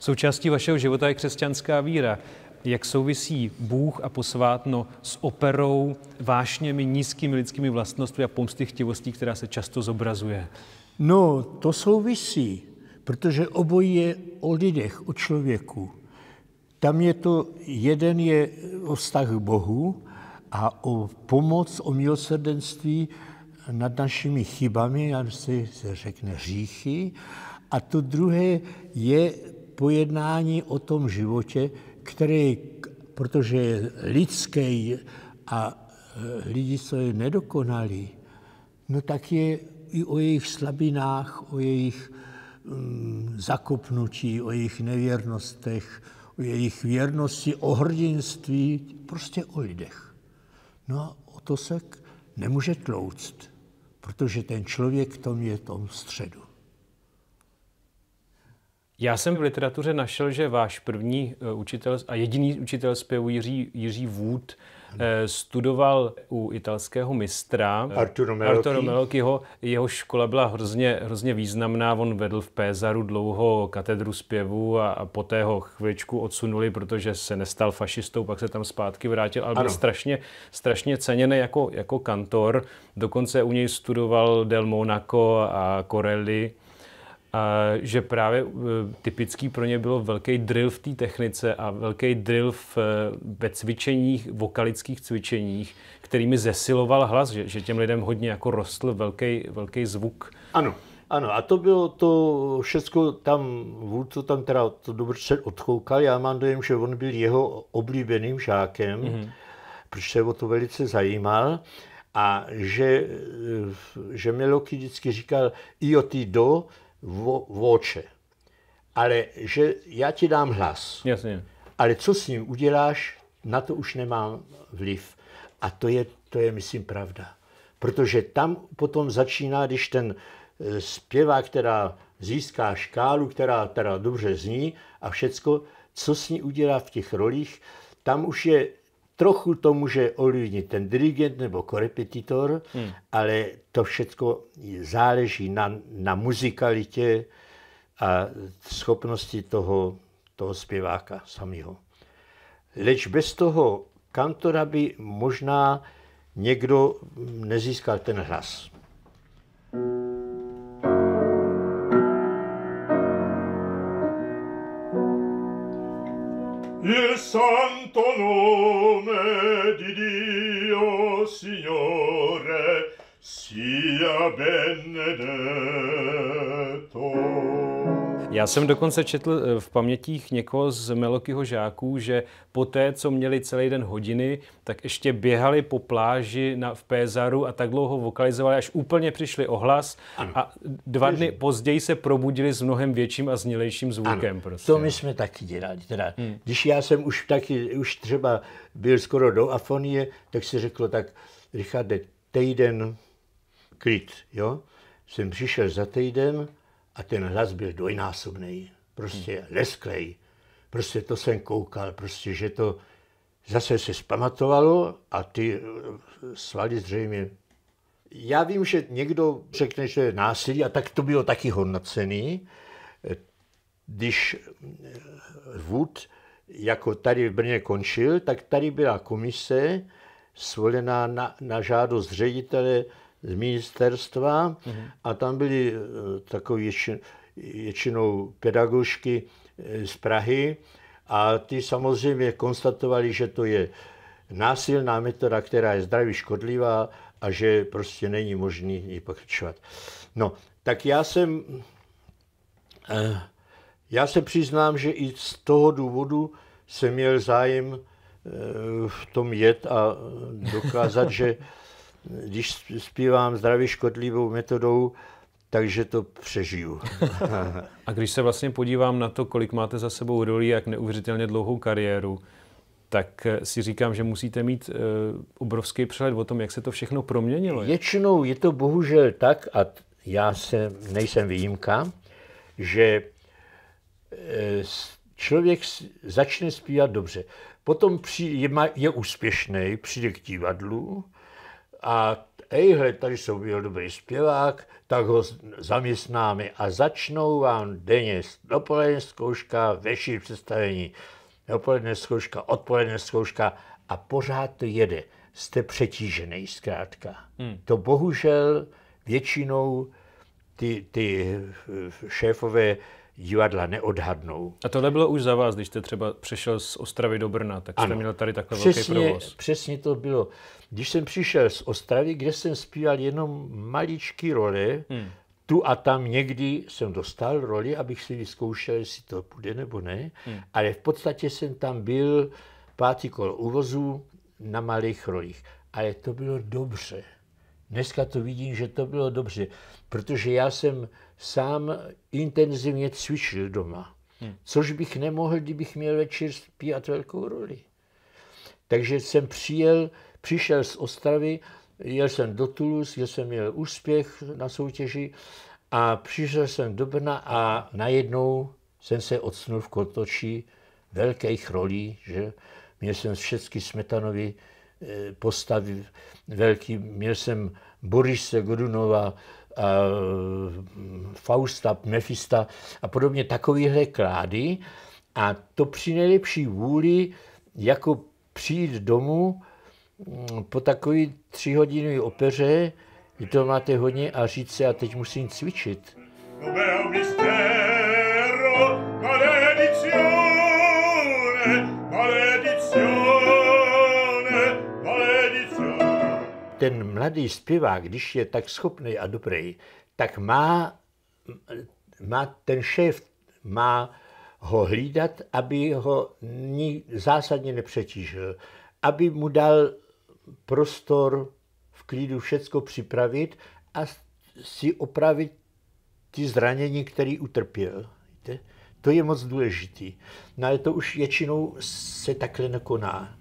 Součástí vašeho života je křesťanská víra. Jak souvisí Bůh a posvátno s operou, vášněmi, nízkými lidskými vlastnostmi a chtivostí, která se často zobrazuje? No, to souvisí, protože obojí je o lidech, o člověku. Tam je to, jeden je o vztah k Bohu a o pomoc, o milosrdenství nad našimi chybami, jak se řekne říchy. a to druhé je pojednání o tom životě, který, protože je lidský a e, lidi, co je nedokonalí, no tak je i o jejich slabinách, o jejich um, zakopnutí, o jejich nevěrnostech, o jejich věrnosti, o hrdinství, prostě o lidech. No a o to se nemůže tlouct, protože ten člověk tom je v tom středu. Já jsem v literatuře našel, že váš první eh, učitel a jediný učitel zpěvu Jiří, Jiří Wood eh, studoval u italského mistra eh, Arturo Melocchi. Arturo Melocchiho. Jeho škola byla hrozně, hrozně významná. On vedl v Pézaru dlouho katedru zpěvu a, a poté ho chvíličku odsunuli, protože se nestal fašistou, pak se tam zpátky vrátil, ale byl ano. strašně, strašně ceněný jako, jako kantor. Dokonce u něj studoval Del Monaco a Corelli a že právě eh, typický pro ně byl velký drill v té technice a velký drill v, eh, ve cvičeních, vokalických cvičeních, kterými zesiloval hlas, že, že těm lidem hodně jako rostl velký, velký zvuk. Ano, ano, a to bylo to všechno tam, Vůd tam teda to dobře odchoukal, já mám dojem, že on byl jeho oblíbeným žákem, mm-hmm. protože se o to velice zajímal a že, eh, že Meloky vždycky říkal i o ty do, v oče. ale že já ti dám hlas. Jasně. Ale co s ním uděláš, na to už nemám vliv. A to je, to je myslím, pravda. Protože tam potom začíná, když ten e, zpěvá, která získá škálu, která teda dobře zní a všecko, co s ní udělá v těch rolích, tam už je trochu to může ovlivnit ten dirigent nebo korepetitor, hmm. ale to všechno záleží na, na muzikalitě a schopnosti toho, toho zpěváka samého. Leč bez toho kantora by možná někdo nezískal ten hlas. thank you Il santo nome di Dio, Signore, sia benedetto. Já jsem dokonce četl eh, v pamětích někoho z Melokyho žáků, že po té, co měli celý den hodiny, tak ještě běhali po pláži na, v Pézaru a tak dlouho vokalizovali, až úplně přišli ohlas ano. a dva dny později se probudili s mnohem větším a znělejším zvukem. Ano. Prostě. To my jsme taky dělali. Teda. Hmm. Když já jsem už taky, už třeba byl skoro do afonie, tak se řeklo tak, Richarde, týden klid, jo? Jsem přišel za týden, a ten hlas byl dvojnásobný, prostě hmm. lesklej. Prostě to jsem koukal, prostě, že to zase se spamatovalo a ty eh, svaly zřejmě. Já vím, že někdo řekne, že je násilí a tak to bylo taky hodnocený. Když Wood eh, jako tady v Brně končil, tak tady byla komise svolená na, na žádost ředitele z ministerstva mm-hmm. a tam byly eh, takové většinou pedagožky eh, z Prahy a ty samozřejmě konstatovali, že to je násilná metoda, která je zdraví škodlivá a že prostě není možný ji pokračovat. No, tak já jsem, eh, já se přiznám, že i z toho důvodu jsem měl zájem v tom jet a dokázat, že když zpívám zdravě škodlivou metodou, takže to přežiju. a když se vlastně podívám na to, kolik máte za sebou roli, jak neuvěřitelně dlouhou kariéru, tak eh, si říkám, že musíte mít uh, obrovský přehled o tom, jak se to všechno proměnilo. Většinou je to bohužel tak, a já se nejsem výjimka, že eh, člověk začne zpívat dobře, potom při, je, je úspěšný, přijde k divadlu, a ejhle, tady jsou byl dobrý zpěvák, tak ho zaměstnáme a začnou vám denně dopoledne zkouška, veší představení, dopoledne zkouška, odpoledne zkouška a pořád to jede. Jste přetížený zkrátka. Hmm. To bohužel většinou ty, ty eh, šéfové divadla neodhadnou. A tohle bylo už za vás, když jste třeba přešel z Ostravy do Brna, tak jste ano. měl tady takový přesně, velký provoz. Přesně to bylo. Když jsem přišel z Ostravy, kde jsem zpíval jenom maličký role, hmm. tu a tam někdy jsem dostal roli, abych si vyzkoušel, jestli to bude nebo ne, hmm. ale v podstatě jsem tam byl pátý kol uvozu na malých rolích. Ale to bylo dobře. Dneska to vidím, že to bylo dobře, protože já jsem sám intenzivně cvičil doma. Hmm. Což bych nemohl, kdybych měl večer zpívat velkou roli. Takže jsem přijel, přišel z Ostravy, jel jsem do Toulouse, jel jsem měl úspěch na soutěži a přišel jsem do Brna a najednou jsem se odsnul v kotočí velkých rolí, že měl jsem všechny Smetanovy eh, postavy velký, měl jsem Borise Godunova, Fausta, Mefista a podobně takovéhle klády. A to při nejlepší vůli jako přijít domů mm, po takový tři hodiny opeře, kdy to máte hodně a říct se, a teď musím cvičit. Dobrého ten mladý zpěvák, když je tak schopný a dobrý, tak má, má ten šéf má ho hlídat, aby ho ní zásadně nepřetížil, aby mu dal prostor v klidu všecko připravit a si opravit ty zranění, které utrpěl. To je moc důležitý. No ale to už většinou se takhle nekoná.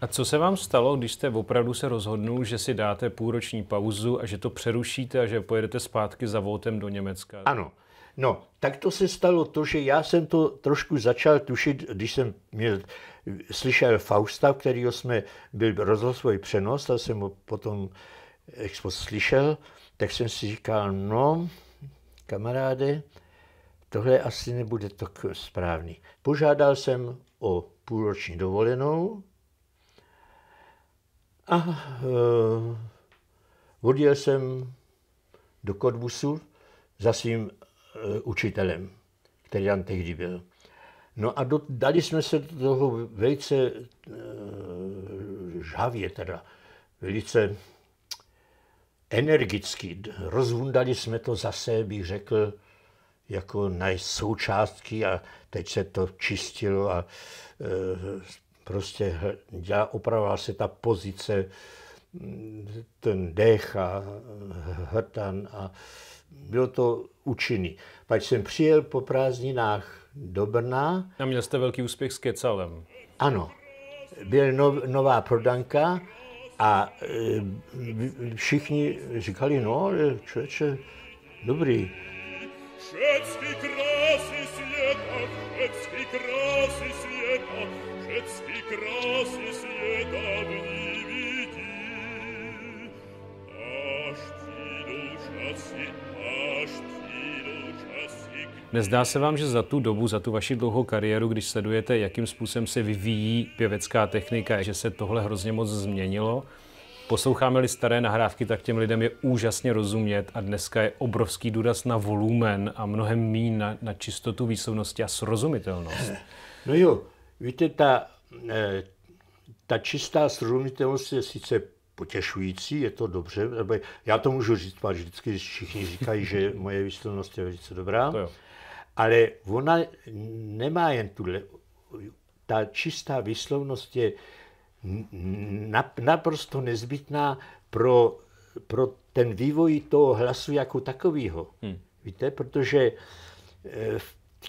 A co se vám stalo, když jste opravdu se rozhodnul, že si dáte půlroční pauzu a že to přerušíte a že pojedete zpátky za votem do Německa? Ano. No, tak to se stalo to, že já jsem to trošku začal tušit, když jsem měl, slyšel Fausta, kterýho jsme byl svůj přenos, a jsem ho potom expo slyšel, tak jsem si říkal, no, kamaráde, tohle asi nebude tak správný. Požádal jsem o půlroční dovolenou a uh, odjel jsem do Kodbusu za svým uh, učitelem, který tam tehdy byl. No a do, dali jsme se do toho velice uh, žhavě teda, velice energicky. Rozvundali jsme to zase, bych řekl, jako na součástky a teď se to čistilo a prostě dělá, opravila se ta pozice, ten dech a hrtan a bylo to účinný. Pak jsem přijel po prázdninách do Brna. A měl jste velký úspěch s Kecalem. Ano. Byla nov, nová prodanka a e, všichni říkali, no, člověče, dobrý. Švédský krásný svět Nezdá se vám, že za tu dobu, za tu vaši dlouhou kariéru, když sledujete, jakým způsobem se vyvíjí pěvecká technika, že se tohle hrozně moc změnilo? Posloucháme-li staré nahrávky, tak těm lidem je úžasně rozumět a dneska je obrovský důraz na volumen a mnohem mín na, na čistotu výslovnosti a srozumitelnost. No jo, víte, ta, eh, ta čistá srozumitelnost je sice potěšující, je to dobře, nebo já to můžu říct, protože vždycky všichni říkají, že moje výslovnost je velice dobrá, ale ona nemá jen tuhle, ta čistá výslovnost je naprosto nezbytná pro, pro ten vývoj toho hlasu jako takového. Hmm. Víte, protože eh,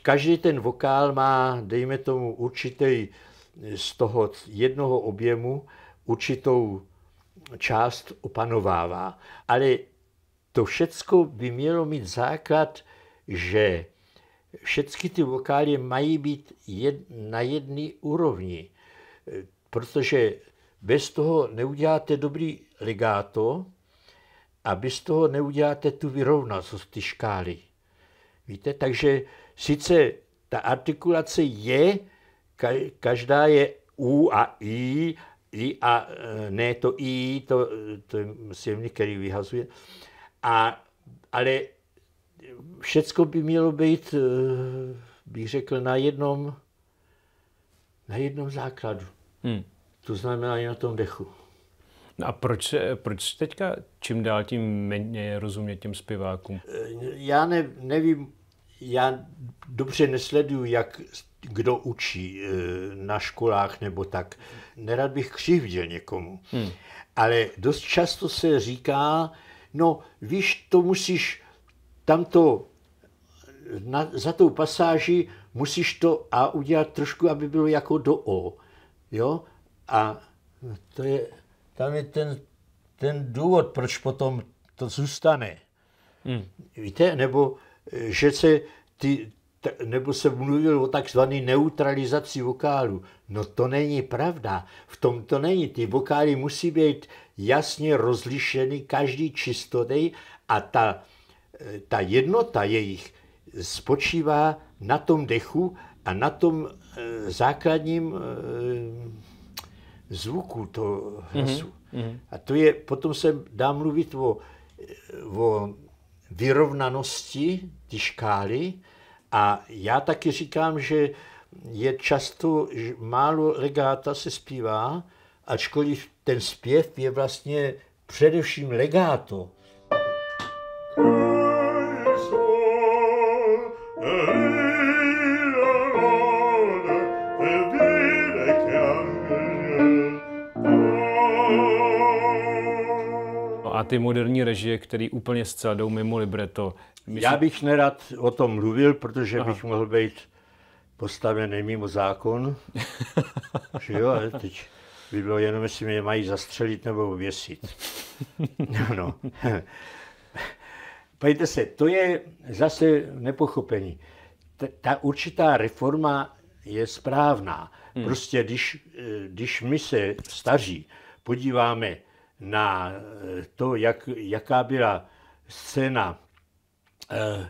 každý ten vokál má, dejme tomu, určitý z toho jednoho objemu určitou část opanovává. Ale to všecko by mělo mít základ, že všechny ty vokály mají být jed, na jedné úrovni, protože bez toho neuděláte dobrý legáto, a bez toho neuděláte tu vyrovnanost ty škály. Víte, takže sice ta artikulace je každá je U a I, I a eh, ne to I, to, to je silný, který vyhazuje. A, ale všecko by mělo být, eh, bych řekl, na jednom, na jednom základu. Hmm. To znamená i na tom dechu. No a proč, proč teďka čím dál tím méně rozumět těm zpěvákům? Eh, já ne, nevím, já dobře nesleduju, jak kdo učí eh, na školách nebo tak. Nerad bych křivděl někomu. Hmm. Ale dost často se říká, no víš, to musíš tamto, na, za tou pasáží musíš to A udělat trošku, aby bylo jako do O. Jo? A to je, tam je ten, ten důvod, proč potom to zůstane. Hmm. Víte, nebo eh, že se ty, nebo se mluvil o takzvané neutralizaci vokálu. No to není pravda. V tom to není. Ty vokály musí být jasně rozlišeny, každý čistotej a ta, e, ta jednota jejich spočívá na tom dechu a na tom e, základním e, zvuku toho mhm, hlasu. Mm-hmm. A to je, potom se dá mluvit o, o vyrovnanosti ty škály, a já taky říkám, že je často že málo legáta se zpívá, ačkoliv ten zpěv je vlastně především legáto. No a ty moderní režie, které úplně zcela jdou mimo libreto, Myslím... Já bych nerad o tom mluvil, protože Aha. bych mohl být postavený mimo zákon. že jo, ale teď by bylo jenom, jestli mě mají zastřelit nebo uvěsit. no. no. Pojďte se, to je zase nepochopení. Ta, ta určitá reforma je správná. Hmm. Prostě když, když my se staří podíváme na to, jak, jaká byla scéna Eh,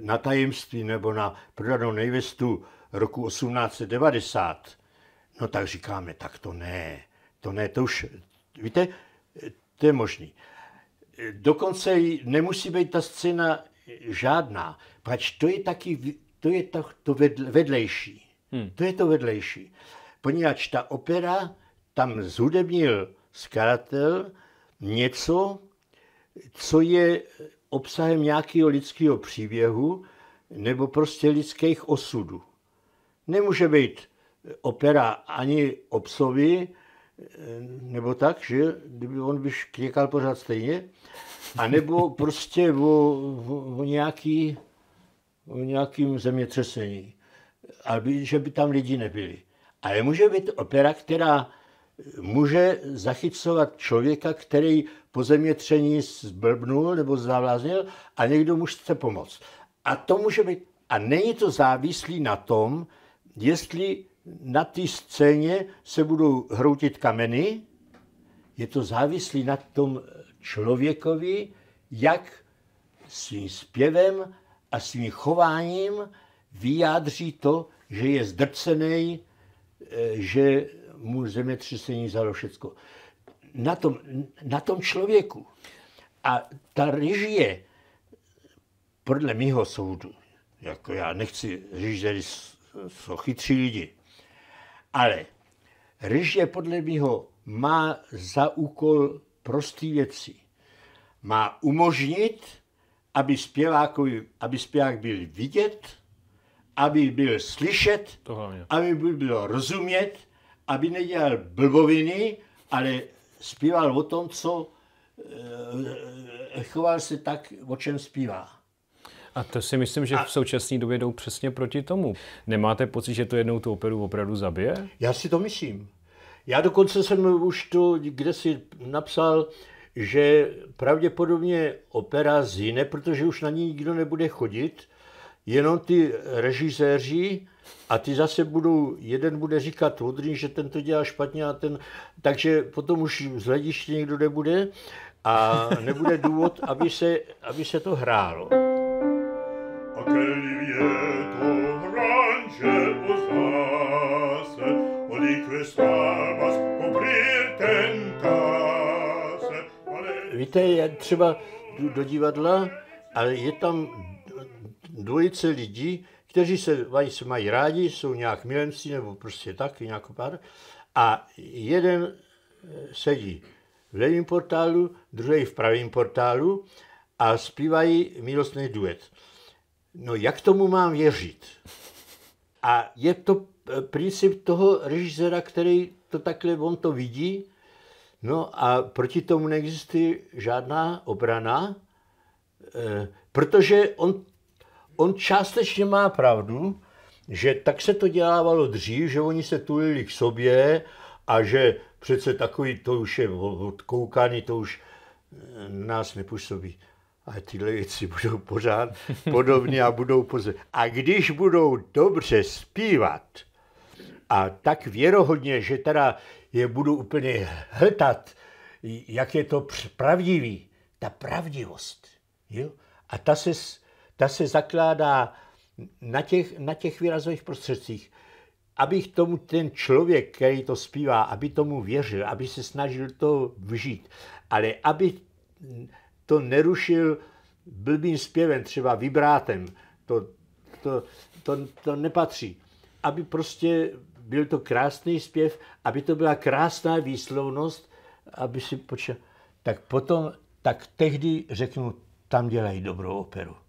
na tajemství nebo na prodanou nejvestu roku 1890. No tak říkáme, tak to ne, to ne, to už, víte, to je možný. Dokonce nemusí být ta scéna žádná, pač to je taky, to je to, to vedlejší. Hmm. To je to vedlejší. Poněvadž ta opera tam zhudebnil skladatel něco, co je obsahem nějakého lidského příběhu nebo prostě lidských osudů. Nemůže být opera ani obsovi, eh, nebo tak, že kdyby on byš kněkal pořád stejně, a nebo prostě o, o, o, nějaký, o nějakým zemětřesení, aby, že by tam lidi nebyli. Ale může být opera, která může zachycovat člověka, který po zemětření zblbnul nebo zavláznil a někdo mu chce pomoct. A to může být. A není to závislý na tom, jestli na té scéně se budou hroutit kameny, je to závislý na tom člověkovi, jak svým zpěvem a svým chováním vyjádří to, že je zdrcený, eh, že mu zemětřesení vzalo všechno na tom, na tom člověku. A ta režie, podle mého soudu, jako já nechci říct, že jsou chytří lidi, ale režie podle mého má za úkol prostý věci. Má umožnit, aby, zpěvákovi, aby zpěvák byl vidět, aby byl slyšet, aby byl rozumět, aby nedělal blboviny, ale zpíval o tom, co eh, choval se tak, o čem zpívá. A to si myslím, že v současné době jdou přesně proti tomu. Nemáte pocit, že to jednou tu operu opravdu zabije? Já si to myslím. Já dokonce jsem už tu kde si napsal, že pravděpodobně opera zhyne, protože už na ní nikdo nebude chodit jenom ty režiséři a ty zase budou, jeden bude říkat Hudrý, že ten to dělá špatně a ten, takže potom už z hlediště někdo nebude a nebude důvod, aby se, aby se to hrálo. A je to hranče vás Víte, já třeba jdu do divadla, ale je tam dvojice lidí, kteří se mají rádi, jsou nějak milenci nebo prostě tak, nějak pár. A jeden eh, sedí v levém portálu, druhý v pravém portálu a zpívají milostný duet. No jak tomu mám věřit? A je to eh, princip toho režiséra, který to takhle, on to vidí, no a proti tomu neexistuje žádná obrana, eh, protože on on částečně má pravdu, že tak se to dělávalo dřív, že oni se tulili k sobě a že přece takový, to už je odkoukání, to už eh, nás nepůsobí. A tyhle věci budou pořád podobně a budou pozor. A když budou dobře zpívat, a tak věrohodně, že teda je budu úplně hltat, jak je to pravdivý, ta pravdivost. Jo? A ta se ta se zakládá na těch, na těch výrazových prostředcích. Aby tomu ten člověk, který to zpívá, aby tomu věřil, aby se snažil to vžít, ale aby to nerušil blbým zpěvem, třeba vibrátem, to, to, to, to nepatří. Aby prostě byl to krásný zpěv, aby to byla krásná výslovnost, aby si počal. Tak potom, tak tehdy řeknu, tam dělají dobrou operu.